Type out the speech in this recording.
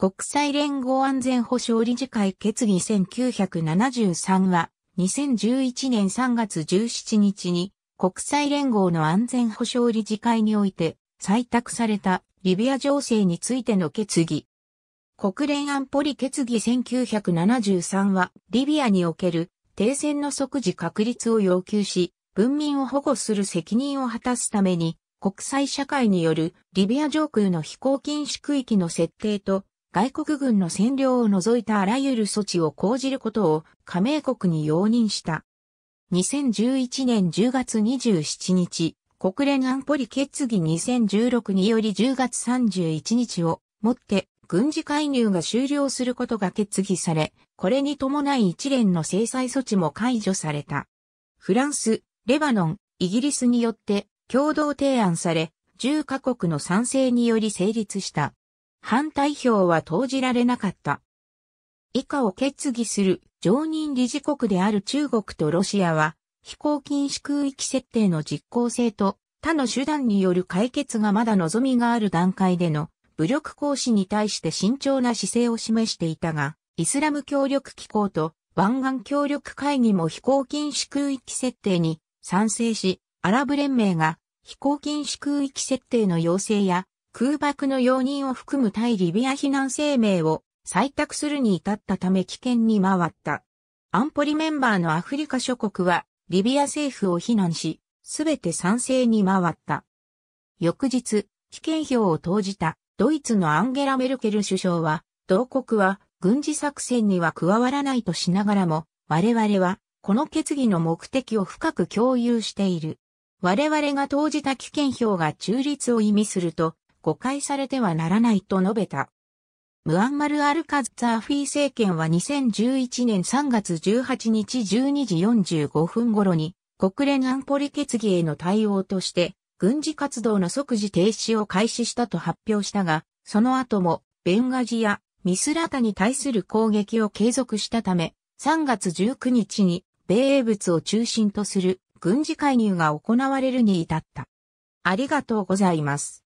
国際連合安全保障理事会決議1973は、2011年3月17日に、国際連合の安全保障理事会において、採択されたリビア情勢についての決議。国連安保理決議1973は、リビアにおける停戦の即時確立を要求し、文民を保護する責任を果たすために、国際社会によるリビア上空の飛行禁止区域の設定と外国軍の占領を除いたあらゆる措置を講じることを加盟国に容認した。2011年10月27日、国連安保理決議2016により10月31日をもって軍事介入が終了することが決議され、これに伴い一連の制裁措置も解除された。フランス、レバノン、イギリスによって共同提案され、10カ国の賛成により成立した。反対票は投じられなかった。以下を決議する常任理事国である中国とロシアは、飛行禁止空域設定の実効性と他の手段による解決がまだ望みがある段階での武力行使に対して慎重な姿勢を示していたが、イスラム協力機構と湾岸協力会議も飛行禁止空域設定に賛成し、アラブ連盟が飛行禁止空域設定の要請や空爆の容認を含む対リビア避難声明を採択するに至ったため危険に回った。安保理メンバーのアフリカ諸国はリビア政府を非難し、すべて賛成に回った。翌日、危険票を投じたドイツのアンゲラ・メルケル首相は、同国は軍事作戦には加わらないとしながらも、我々はこの決議の目的を深く共有している。我々が投じた危険票が中立を意味すると、誤解されてはならないと述べた。ムアンマル・アルカッザーフィー政権は2011年3月18日12時45分頃に国連安保理決議への対応として軍事活動の即時停止を開始したと発表したが、その後もベンガジやミスラタに対する攻撃を継続したため、3月19日に米英物を中心とする軍事介入が行われるに至った。ありがとうございます。